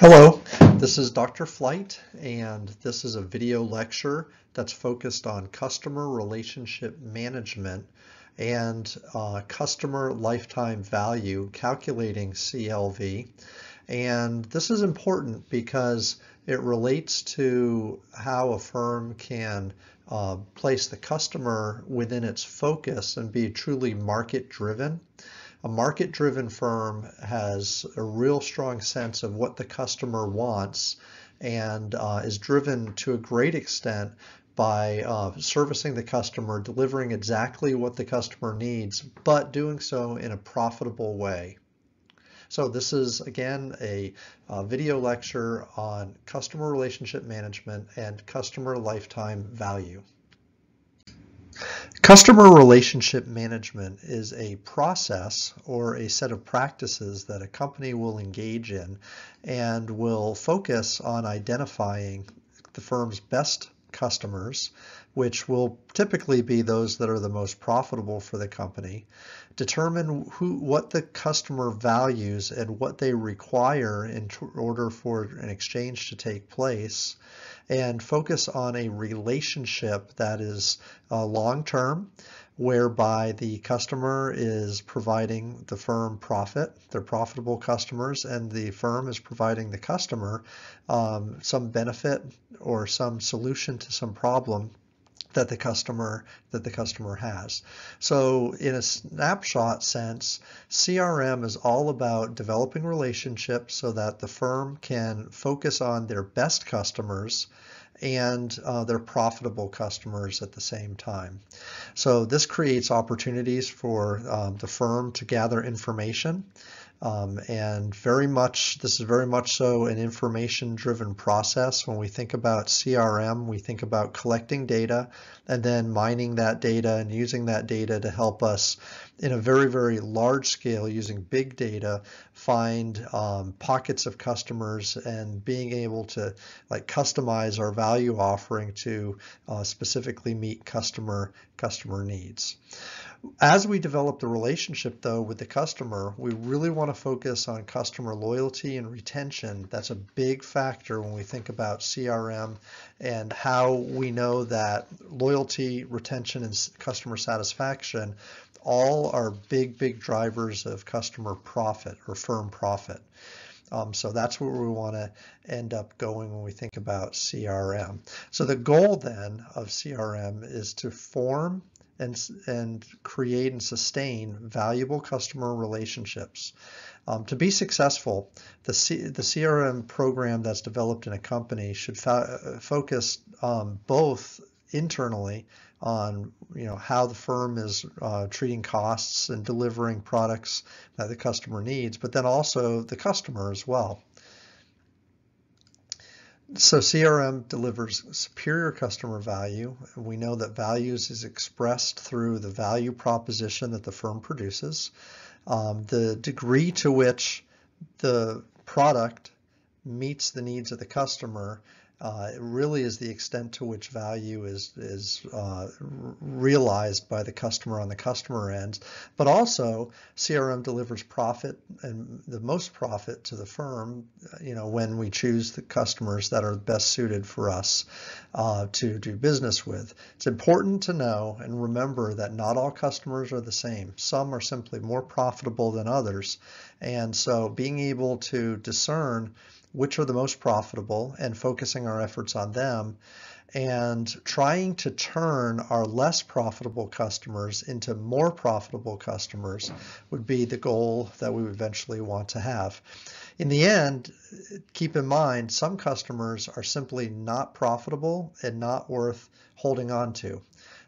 Hello, this is Dr. Flight, and this is a video lecture that's focused on customer relationship management and uh, customer lifetime value, calculating CLV. And this is important because it relates to how a firm can uh, place the customer within its focus and be truly market driven a market driven firm has a real strong sense of what the customer wants and uh, is driven to a great extent by uh, servicing the customer, delivering exactly what the customer needs, but doing so in a profitable way. So this is, again, a, a video lecture on customer relationship management and customer lifetime value. Customer relationship management is a process or a set of practices that a company will engage in and will focus on identifying the firm's best customers which will typically be those that are the most profitable for the company, determine who what the customer values and what they require in order for an exchange to take place, and focus on a relationship that is uh, long term whereby the customer is providing the firm profit, they're profitable customers, and the firm is providing the customer um, some benefit or some solution to some problem that the customer that the customer has. So in a snapshot sense, CRM is all about developing relationships so that the firm can focus on their best customers and uh, their profitable customers at the same time. So this creates opportunities for um, the firm to gather information um, and very much, this is very much so an information driven process. When we think about CRM, we think about collecting data and then mining that data and using that data to help us in a very, very large scale using big data, find um, pockets of customers and being able to like customize our value offering to uh, specifically meet customer customer needs. As we develop the relationship though with the customer, we really want to focus on customer loyalty and retention. That's a big factor when we think about CRM and how we know that loyalty, retention, and customer satisfaction all are big, big drivers of customer profit or firm profit. Um, so that's where we want to end up going when we think about CRM. So the goal then of CRM is to form and, and create and sustain valuable customer relationships. Um, to be successful, the, C the CRM program that's developed in a company should uh, focus um, both internally on you know how the firm is uh, treating costs and delivering products that the customer needs, but then also the customer as well. So CRM delivers superior customer value. We know that values is expressed through the value proposition that the firm produces. Um, the degree to which the product meets the needs of the customer uh, it really is the extent to which value is is uh, realized by the customer on the customer end. But also, CRM delivers profit and the most profit to the firm. You know, when we choose the customers that are best suited for us uh, to do business with. It's important to know and remember that not all customers are the same. Some are simply more profitable than others, and so being able to discern which are the most profitable and focusing our efforts on them and trying to turn our less profitable customers into more profitable customers would be the goal that we eventually want to have. In the end, keep in mind some customers are simply not profitable and not worth holding on to.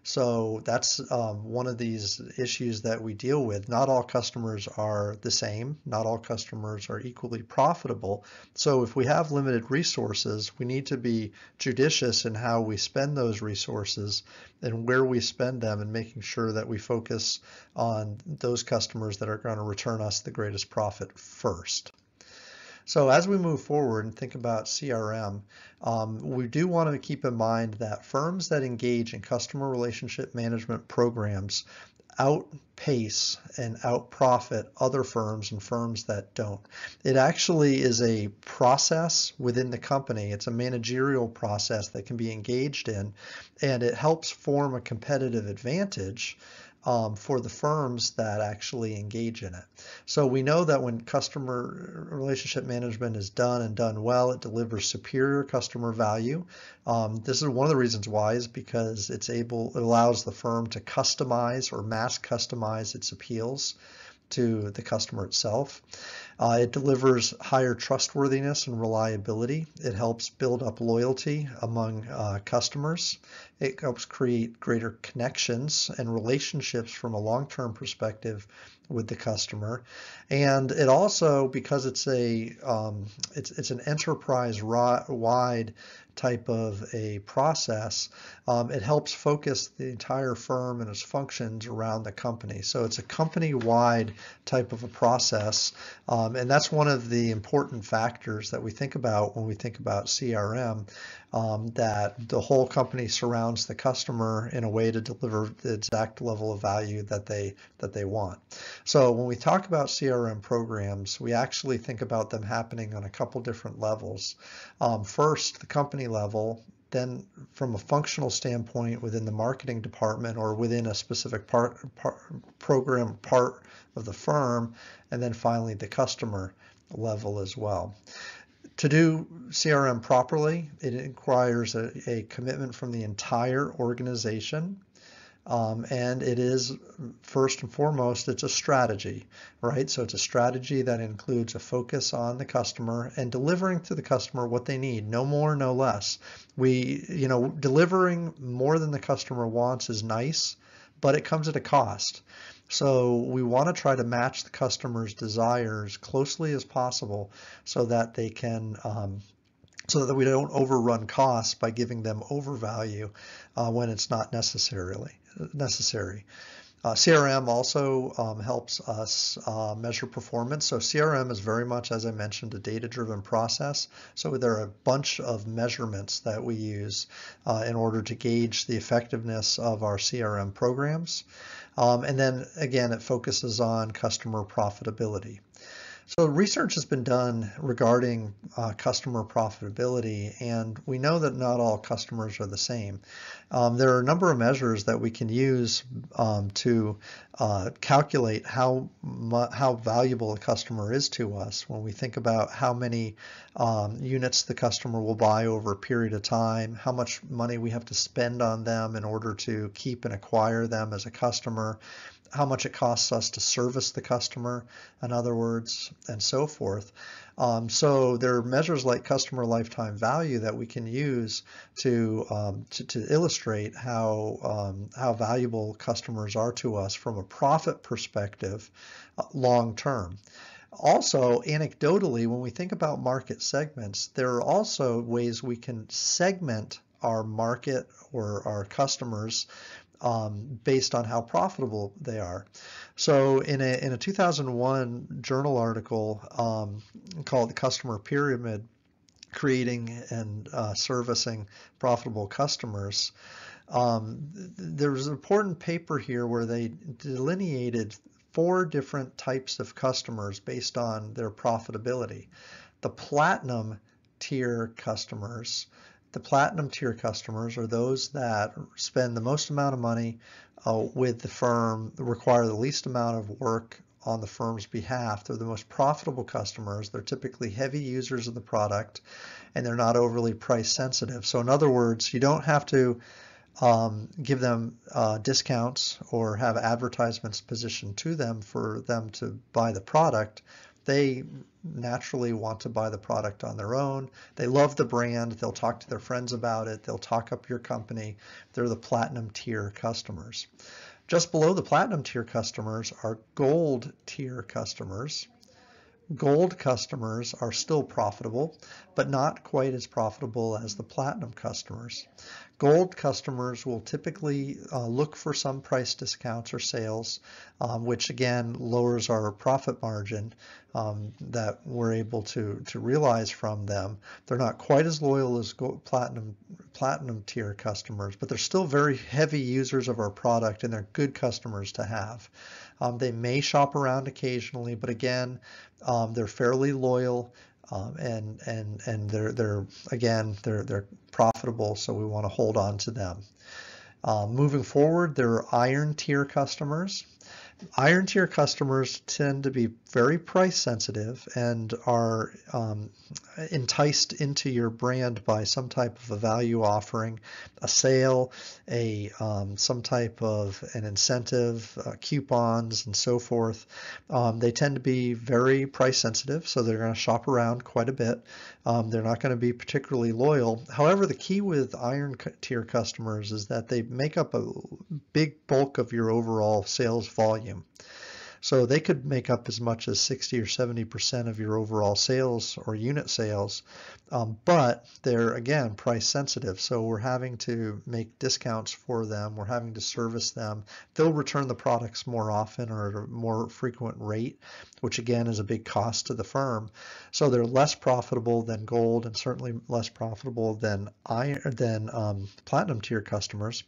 So that's um, one of these issues that we deal with. Not all customers are the same. Not all customers are equally profitable. So if we have limited resources, we need to be judicious in how we spend those resources and where we spend them and making sure that we focus on those customers that are going to return us the greatest profit first. So as we move forward and think about CRM, um, we do want to keep in mind that firms that engage in customer relationship management programs outpace and outprofit other firms and firms that don't. It actually is a process within the company. It's a managerial process that can be engaged in, and it helps form a competitive advantage um, for the firms that actually engage in it. So we know that when customer relationship management is done and done well, it delivers superior customer value. Um, this is one of the reasons why is because it's able, it allows the firm to customize or mass customize its appeals to the customer itself. Uh, it delivers higher trustworthiness and reliability. It helps build up loyalty among uh, customers. It helps create greater connections and relationships from a long-term perspective with the customer. And it also, because it's a um, it's, it's an enterprise-wide type of a process, um, it helps focus the entire firm and its functions around the company. So it's a company-wide type of a process. Um, um, and that's one of the important factors that we think about when we think about CRM, um, that the whole company surrounds the customer in a way to deliver the exact level of value that they that they want. So when we talk about CRM programs, we actually think about them happening on a couple different levels. Um, first, the company level then from a functional standpoint within the marketing department or within a specific part, part, program part of the firm, and then finally the customer level as well. To do CRM properly, it requires a, a commitment from the entire organization um, and it is first and foremost, it's a strategy, right? So it's a strategy that includes a focus on the customer and delivering to the customer what they need, no more, no less. We, you know, delivering more than the customer wants is nice, but it comes at a cost. So we want to try to match the customer's desires closely as possible so that they can um, so that we don't overrun costs by giving them overvalue uh, when it's not necessarily necessary. Uh, CRM also um, helps us uh, measure performance. So CRM is very much, as I mentioned, a data-driven process. So there are a bunch of measurements that we use uh, in order to gauge the effectiveness of our CRM programs. Um, and then again, it focuses on customer profitability. So research has been done regarding uh, customer profitability, and we know that not all customers are the same. Um, there are a number of measures that we can use um, to uh, calculate how how valuable a customer is to us. When we think about how many um, units the customer will buy over a period of time, how much money we have to spend on them in order to keep and acquire them as a customer, how much it costs us to service the customer, in other words, and so forth. Um, so there are measures like customer lifetime value that we can use to um, to, to, illustrate how um, how valuable customers are to us from a profit perspective, uh, long term. Also, anecdotally, when we think about market segments, there are also ways we can segment our market or our customers um, based on how profitable they are. So in a, in a 2001 journal article um, called The Customer Pyramid, Creating and uh, Servicing Profitable Customers, um, there was an important paper here where they delineated four different types of customers based on their profitability. The platinum tier customers the platinum tier customers are those that spend the most amount of money uh, with the firm, require the least amount of work on the firm's behalf. They're the most profitable customers. They're typically heavy users of the product and they're not overly price sensitive. So in other words, you don't have to um, give them uh, discounts or have advertisements positioned to them for them to buy the product they naturally want to buy the product on their own. They love the brand. They'll talk to their friends about it. They'll talk up your company. They're the platinum tier customers. Just below the platinum tier customers are gold tier customers. Gold customers are still profitable, but not quite as profitable as the platinum customers. Gold customers will typically uh, look for some price discounts or sales, um, which again lowers our profit margin um, that we're able to, to realize from them. They're not quite as loyal as gold, platinum, platinum tier customers, but they're still very heavy users of our product and they're good customers to have. Um, they may shop around occasionally, but again, um, they're fairly loyal. Um, and and and they're they're again they're they're profitable, so we want to hold on to them. Um, moving forward, there are iron tier customers. Iron tier customers tend to be very price sensitive and are um, enticed into your brand by some type of a value offering, a sale, a um, some type of an incentive, uh, coupons, and so forth. Um, they tend to be very price sensitive, so they're going to shop around quite a bit. Um, they're not going to be particularly loyal. However, the key with iron tier customers is that they make up a big bulk of your overall sales volume. So they could make up as much as 60 or 70% of your overall sales or unit sales, um, but they're again price sensitive. So we're having to make discounts for them. We're having to service them. They'll return the products more often or at a more frequent rate, which again is a big cost to the firm. So they're less profitable than gold and certainly less profitable than iron than um, platinum tier customers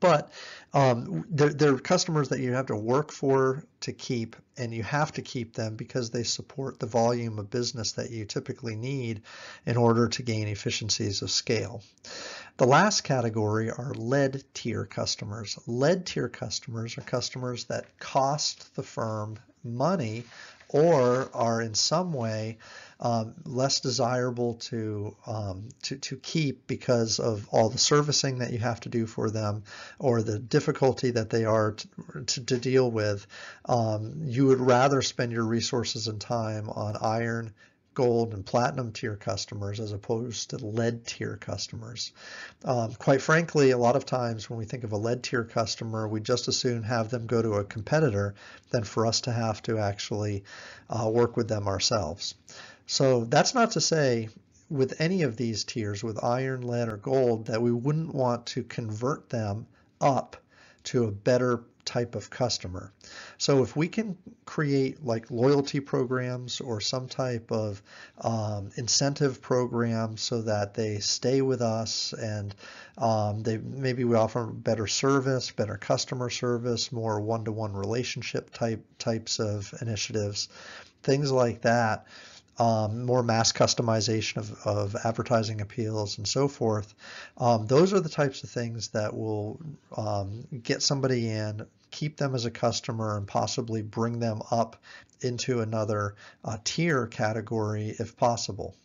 but um, they're, they're, customers that you have to work for to keep and you have to keep them because they support the volume of business that you typically need in order to gain efficiencies of scale. The last category are lead tier customers. Lead tier customers are customers that cost the firm money or are in some way um, less desirable to, um, to to keep because of all the servicing that you have to do for them or the difficulty that they are to, to, to deal with. Um, you would rather spend your resources and time on iron gold and platinum tier customers as opposed to lead tier customers. Um, quite frankly, a lot of times when we think of a lead tier customer, we just as soon have them go to a competitor than for us to have to actually uh, work with them ourselves. So that's not to say with any of these tiers, with iron, lead, or gold, that we wouldn't want to convert them up to a better type of customer. So if we can create like loyalty programs or some type of um, incentive program so that they stay with us and um, they maybe we offer better service, better customer service, more one-to-one relationship type types of initiatives, things like that. Um, more mass customization of, of advertising appeals and so forth. Um, those are the types of things that will um, get somebody in, keep them as a customer and possibly bring them up into another uh, tier category if possible.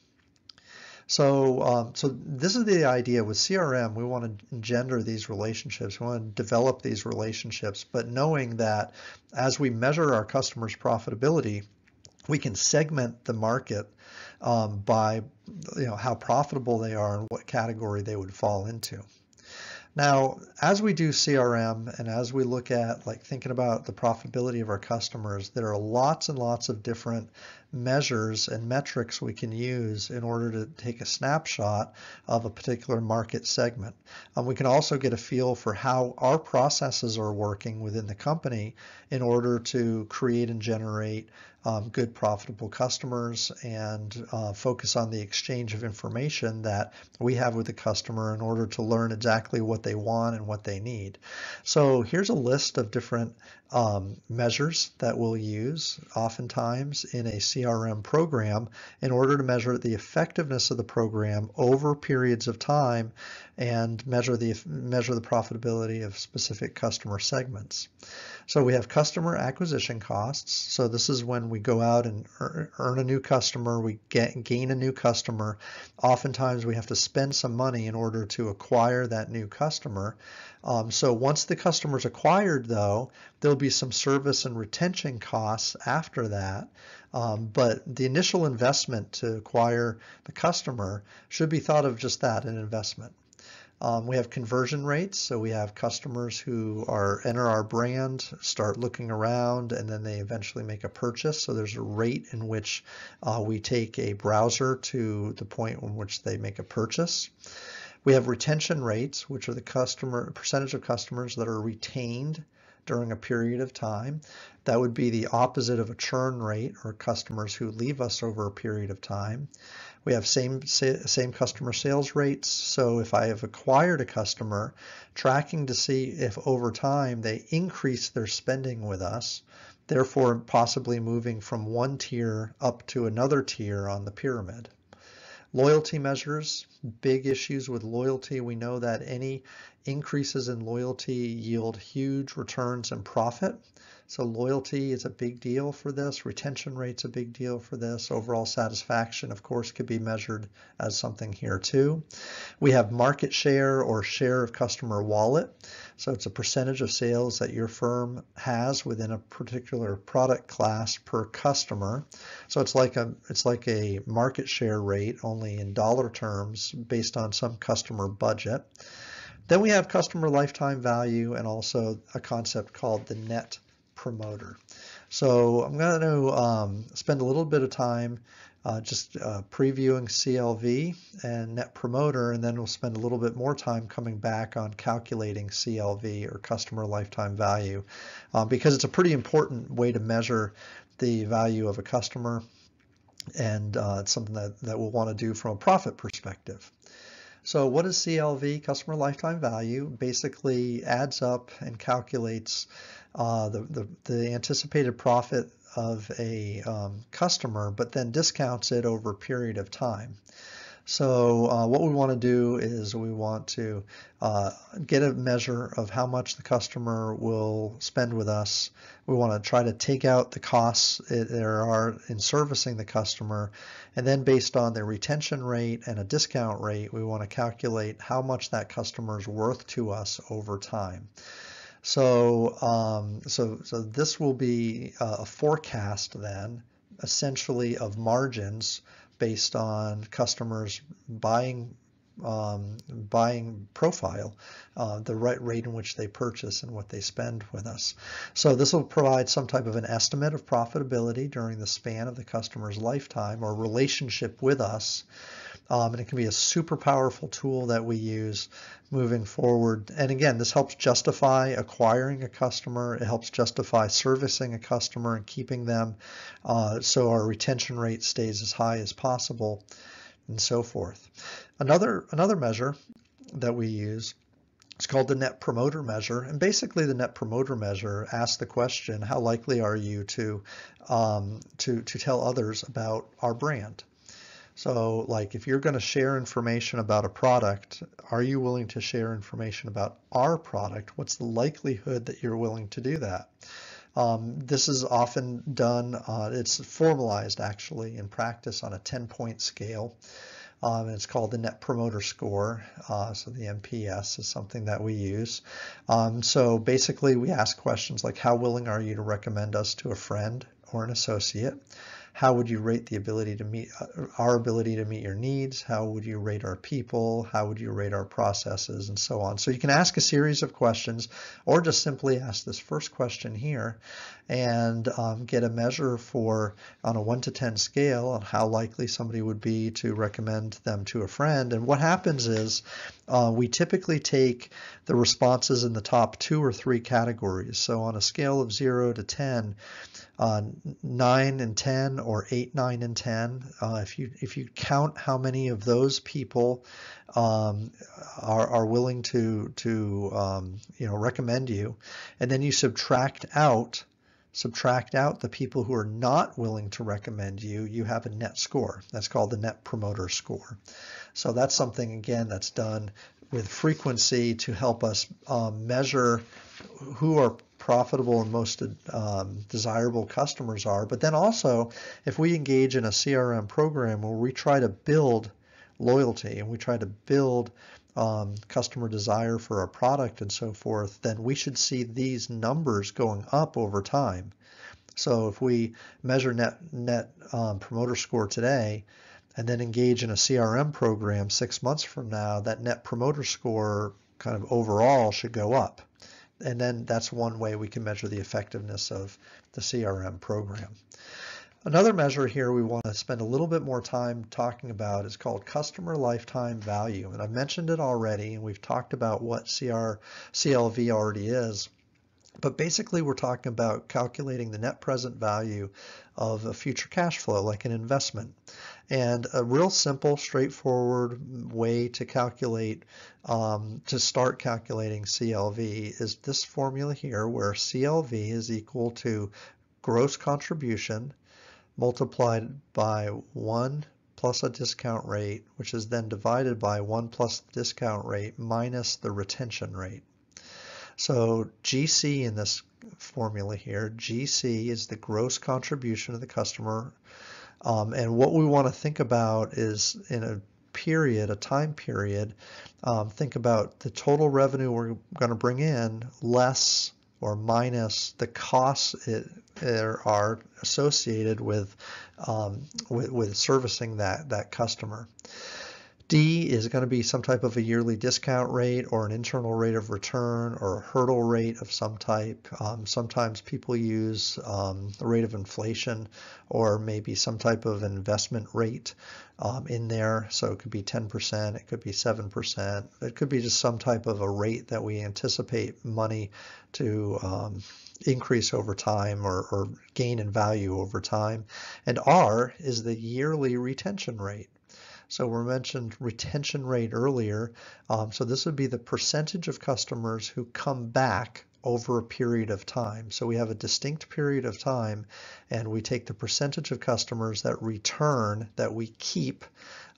So, um, so this is the idea with CRM. We want to engender these relationships. We want to develop these relationships, but knowing that as we measure our customers' profitability, we can segment the market um, by you know how profitable they are and what category they would fall into. Now, as we do CRM and as we look at like thinking about the profitability of our customers, there are lots and lots of different measures and metrics we can use in order to take a snapshot of a particular market segment. Um, we can also get a feel for how our processes are working within the company in order to create and generate um, good profitable customers and uh, focus on the exchange of information that we have with the customer in order to learn exactly what they want and what they need. So here's a list of different um, measures that we'll use oftentimes in a CRM CRM program in order to measure the effectiveness of the program over periods of time and measure the measure the profitability of specific customer segments. So we have customer acquisition costs. So this is when we go out and earn a new customer, we get gain a new customer. Oftentimes we have to spend some money in order to acquire that new customer. Um, so once the customer's acquired, though, there'll be some service and retention costs after that. Um, but the initial investment to acquire the customer should be thought of just that, an investment. Um, we have conversion rates, so we have customers who are enter our brand, start looking around, and then they eventually make a purchase. So there's a rate in which uh, we take a browser to the point in which they make a purchase. We have retention rates, which are the customer percentage of customers that are retained during a period of time. That would be the opposite of a churn rate or customers who leave us over a period of time. We have same same customer sales rates. So if I have acquired a customer, tracking to see if over time they increase their spending with us, therefore possibly moving from one tier up to another tier on the pyramid. Loyalty measures, big issues with loyalty. We know that any increases in loyalty yield huge returns and profit. So loyalty is a big deal for this. Retention rate's a big deal for this. Overall satisfaction, of course, could be measured as something here too. We have market share or share of customer wallet. So it's a percentage of sales that your firm has within a particular product class per customer. So it's like a it's like a market share rate only in dollar terms based on some customer budget. Then we have customer lifetime value and also a concept called the net promoter. So I'm going to um, spend a little bit of time uh, just uh, previewing CLV and net promoter, and then we'll spend a little bit more time coming back on calculating CLV or customer lifetime value, uh, because it's a pretty important way to measure the value of a customer. And uh, it's something that, that we'll want to do from a profit perspective. So what is CLV, customer lifetime value? Basically adds up and calculates uh, the, the, the, anticipated profit of a um, customer, but then discounts it over a period of time. So uh, what we want to do is we want to uh, get a measure of how much the customer will spend with us. We want to try to take out the costs there are in servicing the customer. And then based on their retention rate and a discount rate, we want to calculate how much that customer is worth to us over time. So, um, so, so this will be uh, a forecast then, essentially of margins based on customers buying um, buying profile, uh, the right rate in which they purchase and what they spend with us. So this will provide some type of an estimate of profitability during the span of the customer's lifetime or relationship with us. Um, and it can be a super powerful tool that we use moving forward. And again, this helps justify acquiring a customer. It helps justify servicing a customer and keeping them uh, so our retention rate stays as high as possible and so forth. Another, another measure that we use it's called the net promoter measure. And basically the net promoter measure asks the question, how likely are you to, um, to, to tell others about our brand? So like if you're going to share information about a product, are you willing to share information about our product? What's the likelihood that you're willing to do that? Um, this is often done, uh, it's formalized actually in practice on a 10 point scale. Um, it's called the Net Promoter Score. Uh, so the NPS is something that we use. Um, so basically we ask questions like how willing are you to recommend us to a friend or an associate? How would you rate the ability to meet uh, our ability to meet your needs? How would you rate our people? How would you rate our processes and so on? So you can ask a series of questions or just simply ask this first question here and um, get a measure for on a one to 10 scale on how likely somebody would be to recommend them to a friend. And what happens is uh, we typically take the responses in the top two or three categories. So on a scale of zero to 10, uh, 9 and 10 or 8 9 and 10 uh, if you if you count how many of those people um, are, are willing to to um, you know recommend you and then you subtract out subtract out the people who are not willing to recommend you you have a net score that's called the net promoter score so that's something, again, that's done with frequency to help us um, measure who are profitable and most um, desirable customers are. But then also, if we engage in a CRM program where we try to build loyalty and we try to build um, customer desire for a product and so forth, then we should see these numbers going up over time. So if we measure net net um, promoter score today, and then engage in a CRM program six months from now, that net promoter score kind of overall should go up. And then that's one way we can measure the effectiveness of the CRM program. Another measure here we want to spend a little bit more time talking about is called customer lifetime value. And I've mentioned it already, and we've talked about what CR, CLV already is. But basically, we're talking about calculating the net present value of a future cash flow, like an investment. And a real simple, straightforward way to calculate, um, to start calculating CLV is this formula here where CLV is equal to gross contribution multiplied by 1 plus a discount rate, which is then divided by 1 plus the discount rate minus the retention rate. So GC in this formula here, GC is the gross contribution of the customer um, and what we want to think about is in a period, a time period, um, think about the total revenue we're going to bring in less or minus the costs it, there are associated with, um, with, with servicing that that customer. D is going to be some type of a yearly discount rate or an internal rate of return or a hurdle rate of some type. Um, sometimes people use um, the rate of inflation or maybe some type of investment rate um, in there. So it could be 10%, it could be 7%, it could be just some type of a rate that we anticipate money to um, increase over time or, or gain in value over time. And R is the yearly retention rate so we mentioned retention rate earlier. Um, so this would be the percentage of customers who come back over a period of time. So we have a distinct period of time and we take the percentage of customers that return that we keep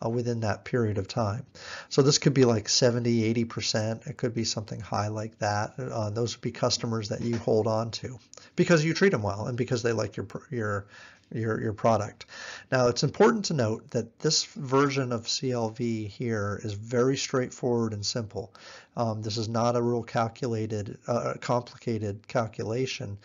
uh, within that period of time. So this could be like 70, 80%. It could be something high like that. Uh, those would be customers that you hold on to because you treat them well and because they like your, your your, your product. Now it's important to note that this version of CLV here is very straightforward and simple. Um, this is not a real calculated, uh, complicated calculation.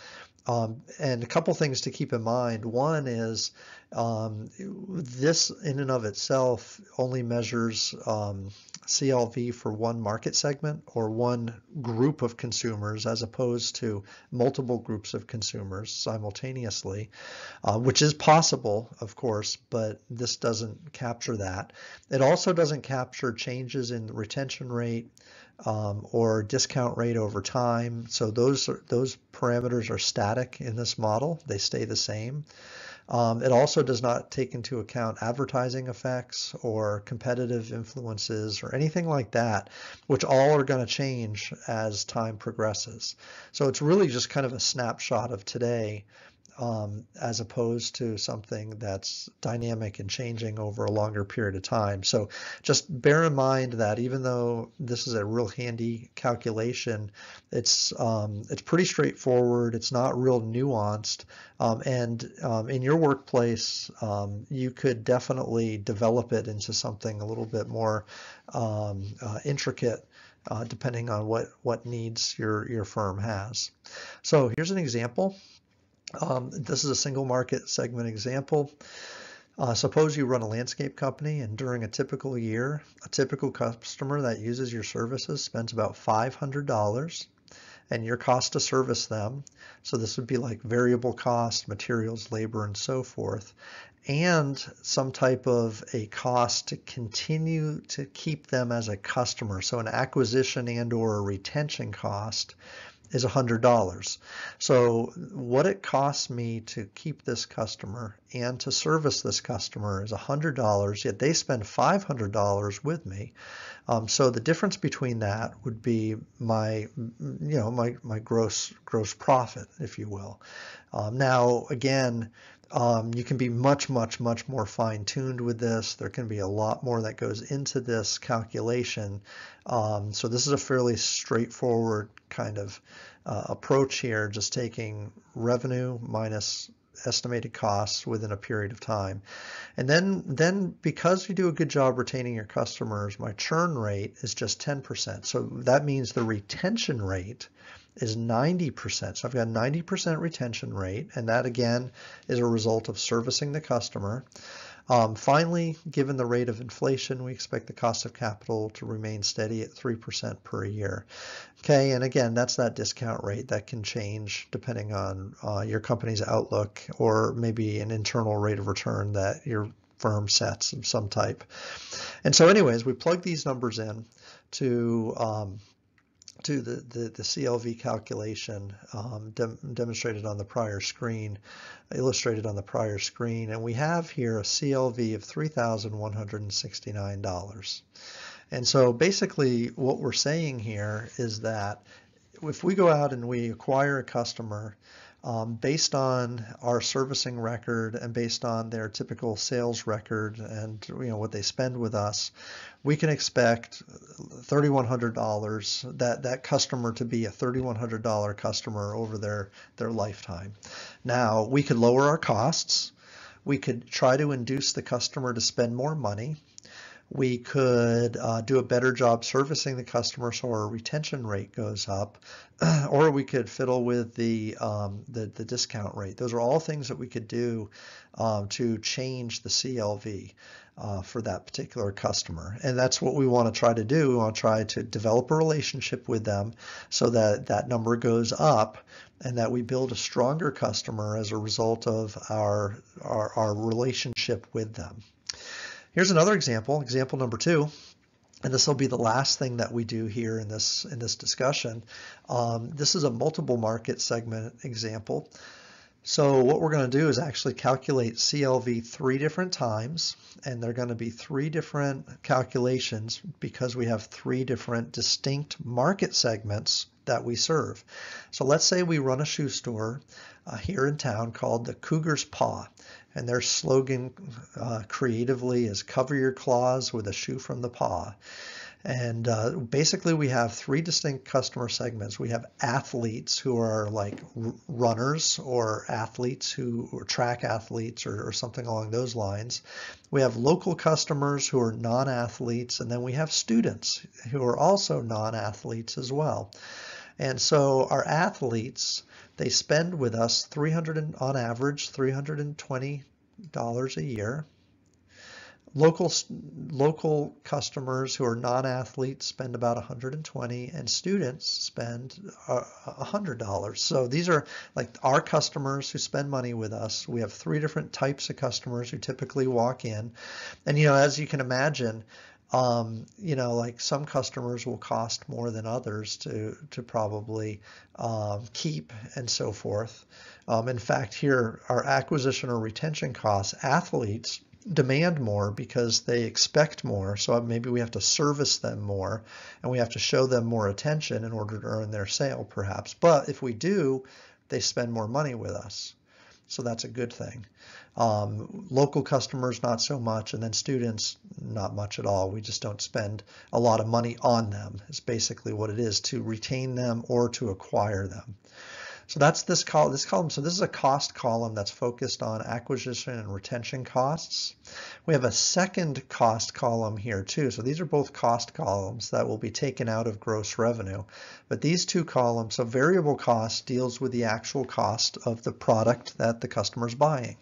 Um, and a couple things to keep in mind. One is um, this, in and of itself, only measures um, CLV for one market segment or one group of consumers as opposed to multiple groups of consumers simultaneously, uh, which is possible, of course, but this doesn't capture that. It also doesn't capture changes in retention rate, um, or discount rate over time. So those are, those parameters are static in this model; they stay the same. Um, it also does not take into account advertising effects or competitive influences or anything like that, which all are going to change as time progresses. So it's really just kind of a snapshot of today um, as opposed to something that's dynamic and changing over a longer period of time. So just bear in mind that even though this is a real handy calculation, it's um, it's pretty straightforward. It's not real nuanced, um, and um, in your workplace, um, you could definitely develop it into something a little bit more um, uh, intricate. Uh, depending on what what needs your your firm has. So here's an example. Um, this is a single market segment example. Uh, suppose you run a landscape company and during a typical year, a typical customer that uses your services spends about $500 and your cost to service them. So this would be like variable cost, materials, labor, and so forth, and some type of a cost to continue to keep them as a customer. So an acquisition and or a retention cost is $100. So what it costs me to keep this customer and to service this customer is $100, yet they spend $500 with me. Um, so the difference between that would be my, you know, my, my gross, gross profit, if you will. Um, now, again, um, you can be much, much, much more fine tuned with this. There can be a lot more that goes into this calculation. Um, so this is a fairly straightforward kind of uh, approach here, just taking revenue minus estimated costs within a period of time. And then, then because you do a good job retaining your customers, my churn rate is just 10%. So that means the retention rate is 90%. So I've got 90% retention rate, and that again is a result of servicing the customer. Um, finally, given the rate of inflation, we expect the cost of capital to remain steady at 3% per year. Okay, and again, that's that discount rate that can change depending on uh, your company's outlook or maybe an internal rate of return that your firm sets of some type. And so anyways, we plug these numbers in to um, to the, the, the CLV calculation um, de demonstrated on the prior screen, illustrated on the prior screen, and we have here a CLV of $3,169. And so basically what we're saying here is that if we go out and we acquire a customer um, based on our servicing record and based on their typical sales record and you know what they spend with us, we can expect $3,100 that that customer to be a $3,100 customer over their their lifetime. Now we could lower our costs. We could try to induce the customer to spend more money we could uh, do a better job servicing the customer so our retention rate goes up, or we could fiddle with the, um, the, the, discount rate. Those are all things that we could do um, to change the CLV uh, for that particular customer. And that's what we want to try to do. We want to try to develop a relationship with them so that that number goes up and that we build a stronger customer as a result of our, our, our relationship with them. Here's another example, example number two and this will be the last thing that we do here in this in this discussion. Um, this is a multiple market segment example. So what we're going to do is actually calculate CLV three different times, and they're going to be three different calculations because we have three different distinct market segments that we serve. So let's say we run a shoe store uh, here in town called the Cougar's Paw, and their slogan uh, creatively is cover your claws with a shoe from the paw. And uh, basically, we have three distinct customer segments. We have athletes who are like runners or athletes who or track athletes or, or something along those lines. We have local customers who are non athletes, and then we have students who are also non athletes as well. And so, our athletes they spend with us 300 and, on average $320 a year. Local local customers who are non-athletes spend about 120 and students spend $100. Uh, so these are like our customers who spend money with us. We have three different types of customers who typically walk in. And you know, as you can imagine, um, you know, like some customers will cost more than others to to probably um, keep and so forth. Um, in fact, here our acquisition or retention costs, athletes demand more because they expect more. So maybe we have to service them more and we have to show them more attention in order to earn their sale, perhaps. But if we do, they spend more money with us so that's a good thing. Um, local customers, not so much, and then students, not much at all. We just don't spend a lot of money on them. It's basically what it is to retain them or to acquire them. So that's this column. This column. So this is a cost column that's focused on acquisition and retention costs. We have a second cost column here too. So these are both cost columns that will be taken out of gross revenue. But these two columns, so variable cost deals with the actual cost of the product that the customer is buying.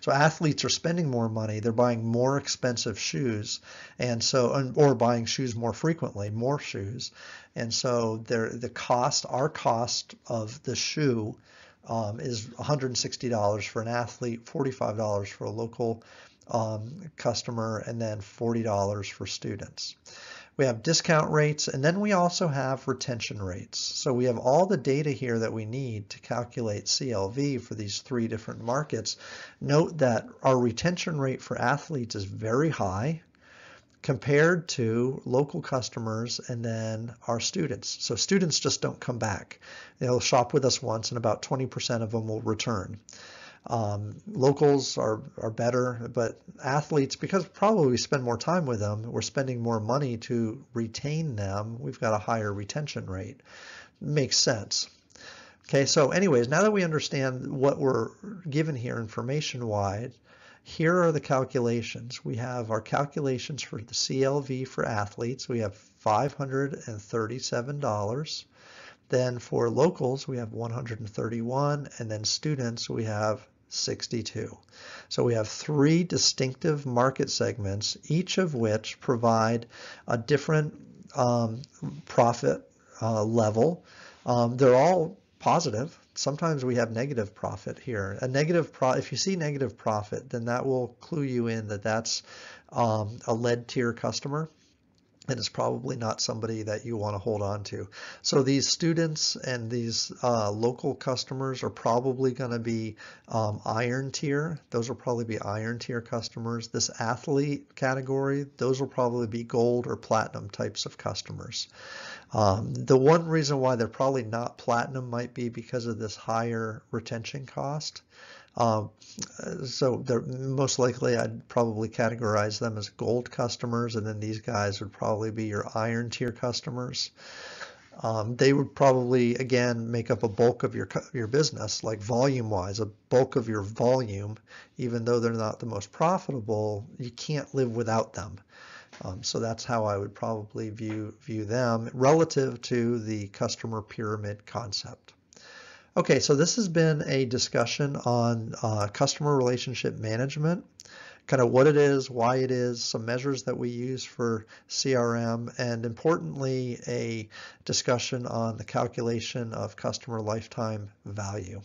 So athletes are spending more money. They're buying more expensive shoes, and so or buying shoes more frequently, more shoes, and so there, the cost, our cost of the shoe um, is $160 for an athlete, $45 for a local um, customer, and then $40 for students. We have discount rates, and then we also have retention rates. So we have all the data here that we need to calculate CLV for these three different markets. Note that our retention rate for athletes is very high, compared to local customers and then our students. So students just don't come back. They'll shop with us once and about 20% of them will return. Um, locals are, are better, but athletes, because probably we spend more time with them, we're spending more money to retain them. We've got a higher retention rate. Makes sense. Okay, so anyways, now that we understand what we're given here information-wise, here are the calculations. We have our calculations for the CLV for athletes. We have $537. Then for locals, we have 131, and then students, we have 62. So we have three distinctive market segments, each of which provide a different um, profit uh, level. Um, they're all positive, sometimes we have negative profit here. A negative pro if you see negative profit, then that will clue you in that that's um, a lead tier customer and it's probably not somebody that you want to hold on to. So these students and these uh, local customers are probably going to be um, iron tier. Those will probably be iron tier customers. This athlete category, those will probably be gold or platinum types of customers. Um, the one reason why they're probably not platinum might be because of this higher retention cost. Um, uh, so they're most likely I'd probably categorize them as gold customers and then these guys would probably be your iron tier customers. Um, they would probably again make up a bulk of your your business like volume wise a bulk of your volume even though they're not the most profitable you can't live without them um, so that's how I would probably view view them relative to the customer pyramid concept. Okay, so this has been a discussion on uh, customer relationship management, kind of what it is, why it is, some measures that we use for CRM, and importantly, a discussion on the calculation of customer lifetime value.